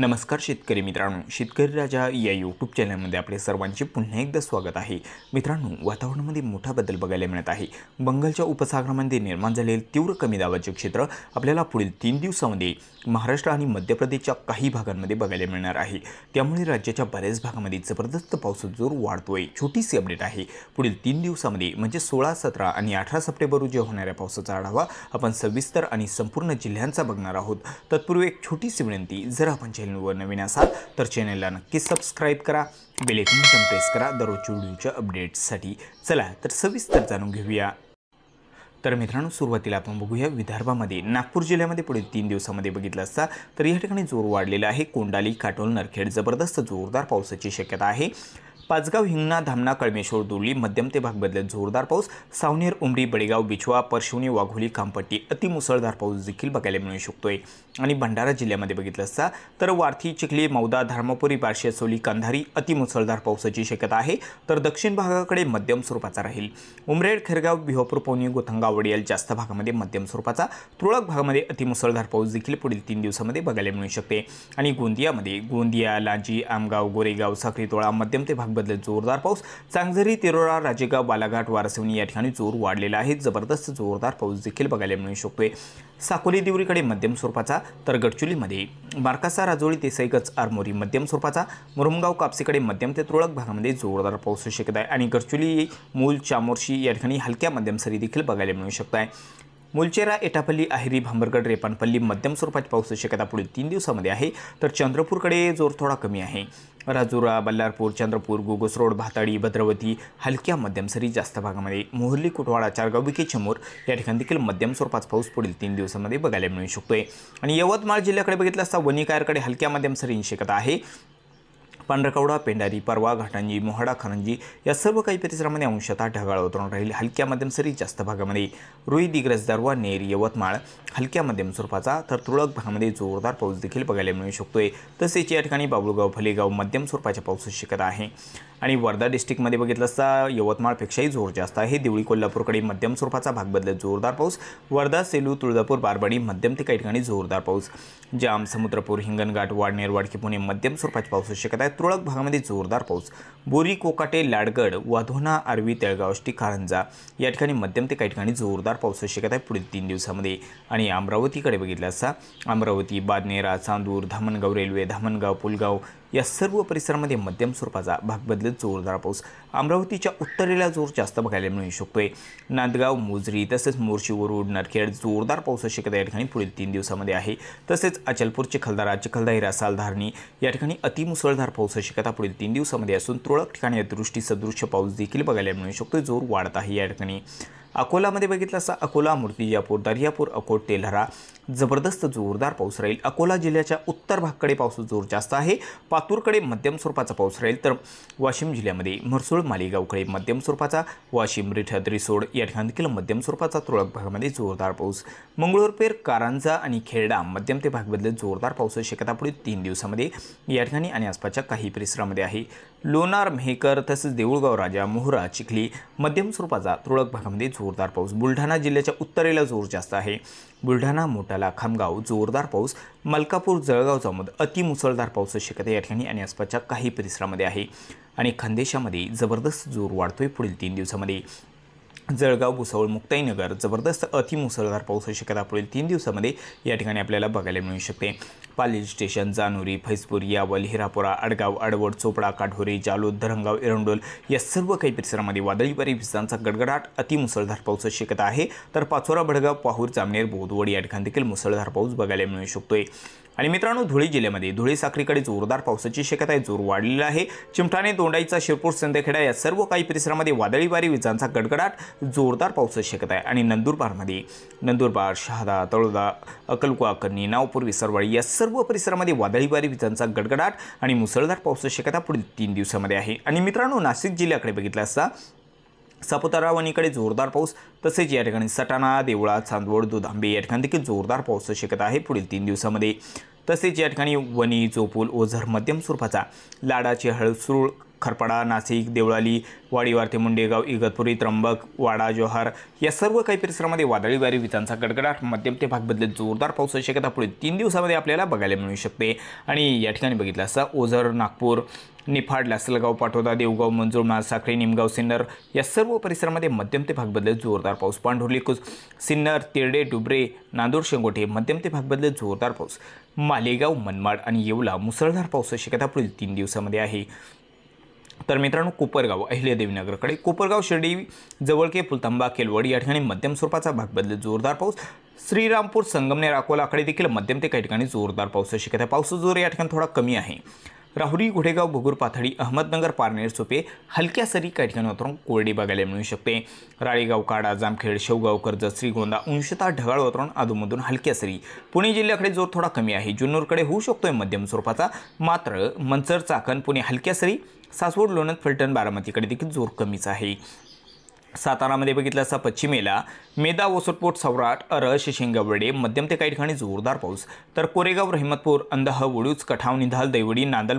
नमस्कार शेतकरी मित्रांनो शेतकरी राजा या यूट्यूब चॅनलमध्ये आपले सर्वांचे पुन्हा एकदा स्वागत आहे मित्रांनो वातावरणामध्ये मोठा बदल बघायला मिळत आहे बंगालच्या उपसागरामध्ये निर्माण झालेले तीव्र कमी दाबाचे क्षेत्र आपल्याला पुढील तीन दिवसामध्ये महाराष्ट्र आणि मध्य प्रदेशच्या काही भागांमध्ये बघायला मिळणार आहे त्यामुळे राज्याच्या बऱ्याच भागामध्ये जबरदस्त पावसाचा जोर वाढतोय छोटीशी अपडेट आहे पुढील तीन दिवसामध्ये म्हणजे सोळा सतरा आणि अठरा सप्टेंबर रोजी होणाऱ्या पावसाचा आढावा आपण सविस्तर आणि संपूर्ण जिल्ह्यांचा बघणार आहोत तत्पूर्वी एक छोटीशी विनंती जर आपण चॅनलवर नवीन असाल तर चॅनलला नक्की सबस्क्राईब करा बेलेकन पण प्रेस करा दररोजच्या व्हिडिओच्या अपडेट्ससाठी चला तर सविस्तर जाणून घेऊया तर मित्रांनो सुरुवातीला आपण बघूया विदर्भामध्ये नागपूर जिल्ह्यामध्ये पुढील तीन दिवसामध्ये बघितलं असता तर या ठिकाणी जोर वाढलेला आहे कोंडाली काटोल नरखेड जबरदस्त जोरदार पावसाची शक्यता आहे पाचगाव हिंगणा धामणा कळमेश्वर दुर्ली मध्यम ते भाग बदलत जोरदार पाऊस सावनेर उमरी बडेगाव बिछवा परशिवनी वाघोली कामपट्टी अतिमुसळधार पाऊस देखील बघायला मिळू शकतोय आणि भंडारा जिल्ह्यामध्ये बघितलं असता तर वारथी चिखली मौदा धर्मपुरी पारशेसोली कंधारी अतिमुसळधार पावसाची शक्यता आहे तर दक्षिण भागाकडे मध्यम स्वरूपाचा राहील उमरेड खेरगाव बिहोपूर पवनी गोथंगा वडियाल जास्त भागामध्ये मध्यम स्वरूपाचा तुरळक भागामध्ये अतिमुसळधार पाऊस देखील पुढील तीन दिवसामध्ये बघायला मिळू शकते आणि गोंदियामध्ये गोंदिया लांजी आमगाव गोरेगाव साखरीतोळा मध्यम ते भाग जोरदार पाऊस चांगझरी तिरोळा राजेगाव बालाघाट वारसवणी या ठिकाणी जोर वाढलेला आहे जबरदस्त जोरदार पाऊस देखील बघायला मिळू शकतोय साकोली देवरीकडे मध्यम स्वरूपाचा तर गडचुलीमध्ये मार्कासा राजोळी तेसईगच आरमोरी मध्यम स्वरूपाचा मुरमगाव कापसीकडे मध्यम ते तुरळक भागामध्ये जोरदार पाऊस शक्यता आहे आणि गडचुली मूल चामोर्शी या ठिकाणी हलक्या मध्यम सरी देखील बघायला मिळू शकत आहे मुलचेरा एटापल्ली अहिरी भांबरगड रेपानपल्ली मध्यम स्वरूपाची पाऊस शक्यता पुढील तीन दिवसामध्ये आहे तर चंद्रपूरकडे जोर थोडा कमी आहे राजुरा बल्लारपूर चंद्रपूर गोगोस रोड भाताडी भद्रवती हलक्या मध्यम सरी जास्त भागामध्ये मोहर्ली कुटवाडा चारगाव विखे चमोर या ठिकाणी देखील मध्यम स्वरूपाचा पाऊस पुढील तीन दिवसामध्ये बघायला मिळू शकतो आणि यवतमाळ जिल्ह्याकडे बघितलं असता वनिकायरकडे हलक्या मध्यम सरींची शक्यता आहे पांढरकवडा पेंढारी परवा घाटांजी मोहाडा खरंजी या सर्व काही परिसरामध्ये अंशतः ढगाळ उतरून राहील हलक्या मध्यम सरी जास्त भागामध्ये रुई दिग्रज दरवा नेर यवतमाळ हलक्या मध्यम स्वरूपाचा तर तुरळक भागामध्ये जोरदार पाऊस देखील बघायला मिळू शकतोय तसेच या ठिकाणी बाबुळगाव फलेगाव मध्यम स्वरूपाच्या पाऊस शक्यता आहे आणि वर्धा डिस्ट्रिक्टमध्ये बघितलं असता यवतमाळपेक्षाही जोर जास्त आहे देवळी कोल्हापूरकडे मध्यम स्वरूपाचा भाग बदलत जोरदार पाऊस वर्धा सेलू तुळजापूर बारबाडी मध्यम ते काही ठिकाणी जोरदार पाऊस जाम समुद्रपूर हिंगणघाट वाडनेर वाडकी पुणे मध्यम स्वरूपाची पाऊस शकत आहे तुळक भागामध्ये जोरदार पाऊस बोरी कोकाटे लाडगड वाधोना आरवी तेळगावष्टी कारंजा या ठिकाणी मध्यम ते काही ठिकाणी जोरदार पाऊस शकत आहे पुढील तीन दिवसामध्ये आणि अमरावतीकडे बघितलं असता अमरावती बादनेरा चांदूर धामणगाव रेल्वे धामणगाव पुलगाव या सर्व परिसरामध्ये मध्यम स्वरूपाचा भाग बदलत जोरदार पाऊस अमरावतीच्या उत्तरेला जोर जास्त बघायला मिळू शकतोय नांदगाव मोजरी तसेच वरुड नरखेड जोरदार पाऊस शक्यता या ठिकाणी पुढील तीन दिवसामध्ये आहे तसेच अचलपूर चिखलदारा चिखलदाहिरा सालधारणी या ठिकाणी अतिमुसळधार पावसाची शक्यता पुढील तीन दिवसामध्ये असून तुरळक ठिकाणी दृष्टी सदृश्य पाऊस देखील बघायला मिळू शकतोय जोर वाढत आहे या ठिकाणी अकोलामध्ये बघितलं असता अकोला मूर्तिजापूर दर्यापूर अकोट तेलहरा जबरदस्त जोरदार पाऊस राहील अकोला जिल्ह्याच्या उत्तर भागकडे पाऊस जोर जास्त आहे पातूरकडे मध्यम स्वरूपाचा पाऊस राहील तर वाशिम जिल्ह्यामध्ये म्हरसूळ मालेगावकडे मध्यम स्वरूपाचा वाशिम रिठद रिसोड या ठिकाणी देखील मध्यम स्वरूपाचा तुरळक भागामध्ये जोरदार पाऊस मंगळूरपेर कारंजा आणि खेरडा मध्यम ते भागबदले जोरदार पाऊस शक्यता पुढील तीन दिवसामध्ये या ठिकाणी आणि आसपासच्या काही परिसरामध्ये आहे लोणार मेहकर तसेच देऊळगाव राजा मोहरा चिखली मध्यम स्वरूपाचा तुरळक भागामध्ये जोरदार पाऊस बुलढाणा जिल्ह्याच्या उत्तरेला जोर जास्त आहे बुलढाणा मोटाला खामगाव जोरदार पाऊस मलकापूर जळगाव जामोद अतिमुसळधार पाऊस शक्यता या ठिकाणी आणि आसपासच्या काही परिसरामध्ये आहे आणि खानदेशामध्ये जबरदस्त जोर वाढतोय पुढील तीन दिवसामध्ये जळगाव भुसावळ मुक्ताईनगर जबरदस्त अतिमुसळधार पावसाची शक्यता पुढील तीन दिवसामध्ये या ठिकाणी आपल्याला बघायला मिळू शकते पाली स्टेशन जानोरी फैजपूर यावल हिरापुरा अडगाव अडवड चोपडा काठोरी जालोद धरंगाव एरंडोल या सर्व काही परिसरामध्ये वादळी वारी विजांचा गडगडाट अतिमुसळधार पावसाची शक्यता आहे तर पाचोरा भडगाव पाहूर जामनेर बोधवड या ठिकाणी देखील मुसळधार पाऊस बघायला मिळू शकतोय आणि मित्रांनो धुळे जिल्ह्यामध्ये धुळे साखरीकडे जोरदार पावसाची शक्यता आहे जोर वाढलेला आहे चिमठाणे दोंडाईचा शिरपूर संदखेडा या सर्व काही परिसरामध्ये वादळीवारी विजांचा गडगडाट जोरदार पावसाची शक्यता आहे आणि नंदुरबारमध्ये नंदुरबार शहादा तळोदा अकलकुआ कन्नी नावपूर विसरवाळी या सर्व परिसरामध्ये वादळीवारी विजांचा गडगडाट आणि मुसळधार पावसाची शक्यता पुढील तीन दिवसामध्ये आहे आणि मित्रांनो नाशिक जिल्ह्याकडे बघितलं असता सापुतारा जोरदार पाऊस तसेच या ठिकाणी सटाणा देवळा चांदवड दुधांबे या ठिकाणी देखील जोरदार पाऊस शक्यता आहे पुढील तीन दिवसामध्ये तसेच या ठिकाणी वणी चोपूल ओझर मध्यम स्वरूपाचा लाडाची हळसुरूळ खरपाडा नाशिक देवळाली वाडीवार ते मुंडेगाव इगतपुरी त्र्यंबक वाडा जोहार या सर्व काही परिसरामध्ये वादळी वारी विजांचा गडगडाट मध्यम ते भाग बदले जोरदार पाऊस शक्यता पुढे तीन दिवसामध्ये आपल्याला बघायला मिळू शकते आणि या ठिकाणी बघितलं असता ओझर नागपूर निफाड लासलगाव पाठोदा देवगाव मंजूर साखळी निमगाव सिन्नर या सर्व परिसरामध्ये मध्यम ते भागबदले जोरदार पाऊस पांढुर्ली कुस सिन्नर तेरडे डुबरे नांदूर शेंगोटे मध्यम ते भाग बदलेत जोरदार पाऊस मालेगाव मनमाड आणि येवला मुसळधार पाऊस शक्यता पुढील तीन दिवसामध्ये आहे तर मित्रांनो कोपरगाव अहिल्यादेवीनगरकडे कोपरगाव शिर्डी जवळके पुलतांबा केलवड या ठिकाणी मध्यम स्वरूपाचा भाग बदले जोरदार पाऊस श्रीरामपूर संगमनेर अकोलाकडे देखील मध्यम ते काही ठिकाणी जोरदार पाऊस आहे पाऊस जोर या ठिकाणी थोडा कमी आहे राहुरी घोडेगाव भोगूर पाथडी अहमदनगर पारनेर सोपे हलक्या सरी काही ठिकाणी वातावरण कोरडी बघायला मिळू शकते राळेगाव काडा जामखेड शेवगाव कर्ज श्रीगोंदा उंशता ढगाळ वातावरण अधूनमधून हलक्या सरी पुणे जिल्ह्याकडे जोर थोडा कमी आहे जुन्नूरकडे होऊ शकतोय मध्यम स्वरूपाचा मात्र मंचर चाकण पुणे हलक्या सरी सासवड लोणत फलटण बारामतीकडे देखील जोर कमीच आहे सातारामध्ये बघितलं असता पश्चिमेला मेदा ओसटपोट सौराट अरश शिंगवडे मध्यम ते काही ठिकाणी जोरदार पाऊस तर कोरेगाव रहिमतपूर अंदह वळूज कठाव निधाल दैवडी नांदल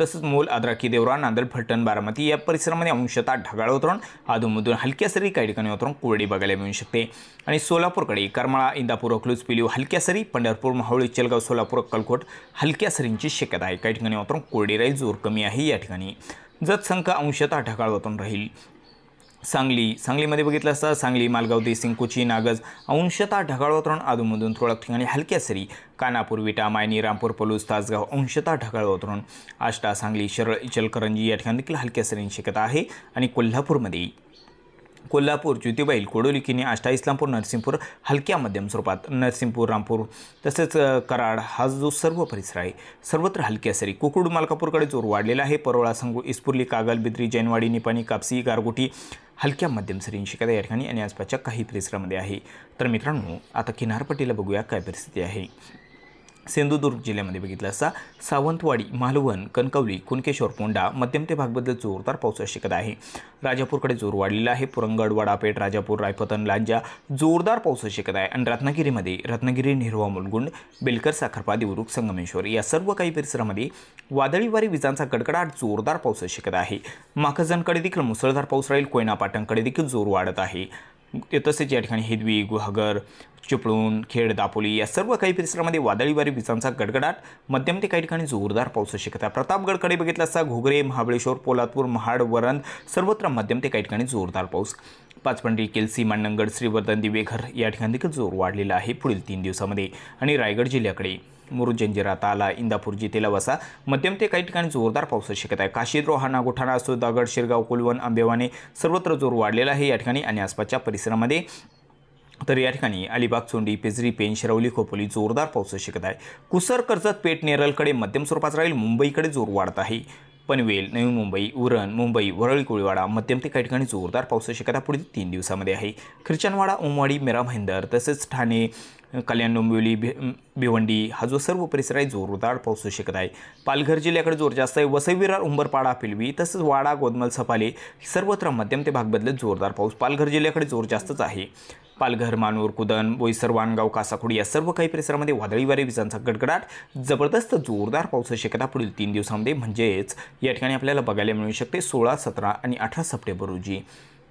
तसंच मोल आद्राकी देवरा नांदल फलटण बारामती या परिसरामध्ये अंशतः ढगाळ उतरून अधूनमधून हलक्या सरी काही ठिकाणी उतरून कोरडी बघायला मिळू शकते आणि सोलापूरकडे करमाळा इंदापूर अकलूज पिलीव हलक्या सरी पंढरपूर माहुळी चलगाव सोलापूर अक्कलकोट हलक्या सरींची शक्यता आहे काही ठिकाणी उतरून कोरडी राहील जोर कमी आहे या ठिकाणी जतसंख्या अंशतः ढगाळ राहील सांगली सांगलीमध्ये बघितलं असता सांगली मालगाव कोची नागज अंशतः ढगाळ वातावरण अधूनमधून तुरळक ठिकाणी हलक्या सरी कानापूर विटा मायनी रामपूर पलूस तासगाव अंशतः ढगाळ वातावरण आष्टा सांगली शरळ इचलकरंजी या ठिकाणी देखील हलक्या सरींची शक्यता आहे आणि कोल्हापूरमध्येही कोल्हापूर ज्योतिबाईल कोडोली आष्टा इस्लामपूर नरसिंहपूर हलक्या मध्यम स्वरूपात नरसिंहपूर रामपूर तसेच कराड हा जो सर्व परिसर आहे सर्वत्र हलक्या सरी कुकुड मालकापूरकडे जोर वाढलेला आहे परोळा संगू इस्पुर्ली कागल बिद्री जैनवाडी निपाणी कापसी गारगोटी हलक्या मध्यम सरींशी कदा या ठिकाणी आणि आसपासच्या काही परिसरामध्ये आहे तर मित्रांनो आता किनारपट्टीला बघूया काय परिस्थिती आहे सिंधुदुर्ग जिल्ह्यामध्ये बघितलं असता सावंतवाडी मालवण कणकवली कुणकेश्वर पोंडा मध्यम ते भागबद्दल जोरदार पाऊस शिकत आहे राजापूरकडे जोर वाढलेला आहे पुरंगड वडापेठ राजापूर रायपतन लांजा जोरदार पाऊस शिकत आहे आणि रत्नागिरीमध्ये रत्नागिरी निरवा मुलगुंड बेलकर साखरपा देवरुख संगमेश्वर या सर्व काही परिसरामध्ये वादळी विजांचा गडगडाट जोरदार पाऊस शिकत आहे माखजांकडे देखील मुसळधार पाऊस राहील कोयना पाटणकडे देखील जोर वाढत आहे तसेच या ठिकाणी हेदवी गुहागर चिपळूण खेड दापोली या सर्व काही परिसरामध्ये वादळी वारी विजांचा गडगडाट मध्यम ते काही ठिकाणी जोरदार पाऊस शकत आहे प्रतापगडकडे बघितला असता घोगरे महाबळेश्वर पोलादपूर महाड वरंद सर्वत्र मध्यम ते काही ठिकाणी जोरदार पाऊस पाचपंडी केलसी मांडणगड श्रीवर्धन दिवेघर या ठिकाणी देखील जोर वाढलेला आहे पुढील तीन दिवसामध्ये आणि रायगड जिल्ह्याकडे मुरुजंजिरा ताला इंदापूर जिथेला वसा मध्यम ते काही ठिकाणी जोरदार पाऊस शक्यता आहे काशीद रोहाणा गोठाणा असो दगड शिरगाव कुलवण आंबेवाने सर्वत्र जोर वाढलेला आहे या ठिकाणी आणि आसपासच्या परिसरामध्ये तर या ठिकाणी अलिबाग चोंडी पेजरी पेन शिरवली खोपोली जोरदार पाऊस शक्यता आहे कुसर कर्जत पेठ नेरलकडे मध्यम स्वरूपात राहील मुंबईकडे जोर वाढत आहे पनवेल नवी मुंबई उरण मुंबई वरळी कोळीवाडा मध्यम ते काही ठिकाणी जोरदार पावसाची शक्यता पुढील तीन दिवसामध्ये आहे ख्रिचनवाडा उमवाडी मेरा भाईंदर तसेच ठाणे कल्याण डोंबिवली भि भिवंडी हा जो सर्व परिसर आहे जोरदार पाऊस होऊ शकत आहे पालघर जिल्ह्याकडे जोर जास्त आहे वसई विरार उंबरपाडा पिलवी तसंच वाडा गोदमल सफाले सर्वत्र मध्यम ते भाग बदलत जोरदार पाऊस पालघर जिल्ह्याकडे जोर जास्तच आहे पालघर मानूर कुदन बोईसर वानगाव कासाखोडी या सर्व काही परिसरामध्ये वादळी वारे विजांचा गडगडाट जबरदस्त जोरदार होऊ शकता पुढील तीन दिवसामध्ये म्हणजेच या ठिकाणी आपल्याला बघायला मिळू शकते सोळा सतरा आणि अठरा सप्टेंबर रोजी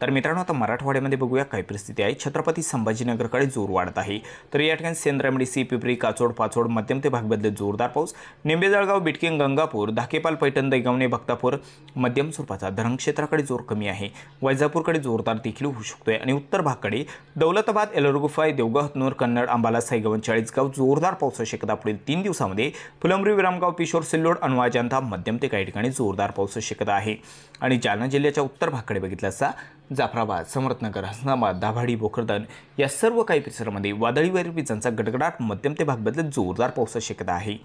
तर मित्रांनो आता मराठवाड्यामध्ये बघूया काय परिस्थिती आहे छत्रपती संभाजीनगरकडे जोर वाढत आहे तर या ठिकाणी सी पिपरी काचोड पाचोड मध्यम ते बदलत जोरदार पाऊस निंबेजळगाव बिटकिंग गंगापूर धाकेपाल पैठण दैगावणे भक्तापूर मध्यम स्वरूपाचा धरण क्षेत्राकडे जोर कमी आहे वैजापूरकडे जोरदार देखील होऊ शकतोय आणि उत्तर भागकडे दौलताबाद एलरगुफाय देवगाव हतनूर कन्नड अंबाला साईगावन चाळीसगाव जोरदार होऊ शक्यता पुढील तीन दिवसामध्ये फुलंबरी विरामगाव पिशोर सिल्लोड अनवाजांता मध्यम ते काही ठिकाणी जोरदार होऊ शक्यता आहे आणि जालना जिल्ह्याच्या उत्तर भागकडे बघितलं असता जाफराबाद समर्थनगर हसनाबाद दाभाडी भोकरदन या सर्व काही परिसरामध्ये वादळीवरील विजांचा गडगडाट मध्यम ते भागबदलत जोरदार पावसाची शक्यता आहे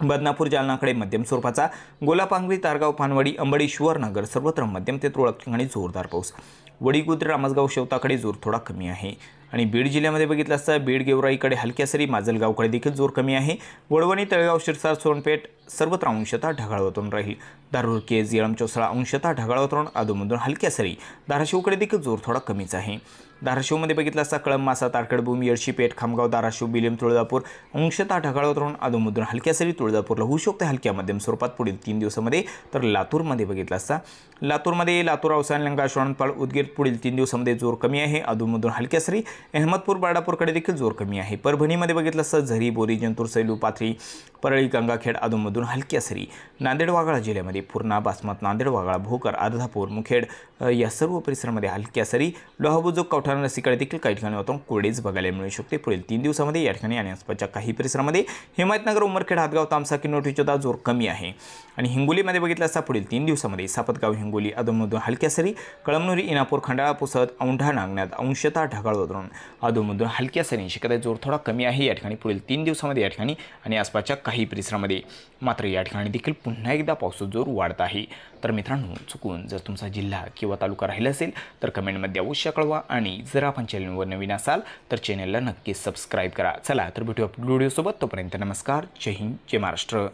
बदनापूर जालनाकडे मध्यम स्वरूपाचा गोलापांगरी तारगाव पानवडी अंबडी नगर सर्वत्र मध्यम ते तुरळक ठिकाणी जोरदार पाऊस वडीगुद्री रामसगाव शेवताकडे जोर थोडा कमी आहे आणि बीड जिल्ह्यामध्ये बघितलं असता बीड गेवराईकडे हलक्या सरी माजलगावकडे देखील जोर कमी आहे वडवणी तळगाव शिरसार सोनपेठ सर्वत्र अंशतः ढगाळ वातावरण राहील दारूर केज येळम चौसळा अंशतः ढगाळ वातावरण अधूनमधून हलक्या सरी धाराशिवकडे देखील जोर थोडा कमीच आहे धाराशिवमध्ये बघितलं असता कळम मासा तारकडभूमी येडशी खामगाव धाराशिव बिलिम तुळजापूर अंशतः ढगाळ वातावरण अधूनमधून हलक्या सरी तुळजापूरला होऊ शकते हलक्या मध्यम स्वरूपात पुढील तीन दिवसामध्ये तर लातूरमध्ये बघितलं असता लातूरमध्ये लातूर अवसान लंगा श्रवणपाळ उदगीर पुढील तीन दिवसामध्ये जोर कमी आहे अधूनमधून हलक्या सरी अहमदपूर बाळापूरकडे देखील जोर कमी आहे परभणीमध्ये बघितलं असं झरी बोरी जंतूर सैलू पाथरी परळी गंगाखेड अधूनमधून हलक्या सरी नांदेड वागाळा जिल्ह्यामध्ये पूर्णा बासमत नांदेड वागाळा भोकर अर्धापूर मुखेड या सर्व परिसरामध्ये हलक्या सरी लोहाबुजोग कवठाणा लसीकडे देखील काही ठिकाणी वातावरण कोरडेच बघायला मिळू शकते पुढील तीन दिवसामध्ये या ठिकाणी आणि आसपासच्या काही परिसरामध्ये हिमायतनगर उमरखेड हातगाव तामसा किनोटीचा जोर कमी आहे आणि हिंगोलीमध्ये बघितलं असता पुढील तीन दिवसामध्ये सापतगाव हिंगोली अधूनमधून हलक्या सरी कळमनुरी इनापूर खंडाळा पुसत औंढा नागण्यात अंशता ढगाळ वादळून अधूनमधून हलक्या सरींशी कदाचित जोर थोडा कमी आहे या ठिकाणी पुढील तीन दिवसामध्ये या ठिकाणी आणि आसपासच्या काही परिसरामध्ये मात्र या ठिकाणी देखील पुन्हा एकदा पावसाचा जोर वाढत आहे तर मित्रांनो चुकून जर तुमचा जिल्हा किंवा तालुका राहिला असेल तर कमेंटमध्ये अवश्य कळवा आणि जर आपण चॅनलवर नवीन असाल तर चॅनलला नक्की सबस्क्राईब करा चला तर भेटूया व्हिडिओसोबत तोपर्यंत नमस्कार जय हिंद जय महाराष्ट्र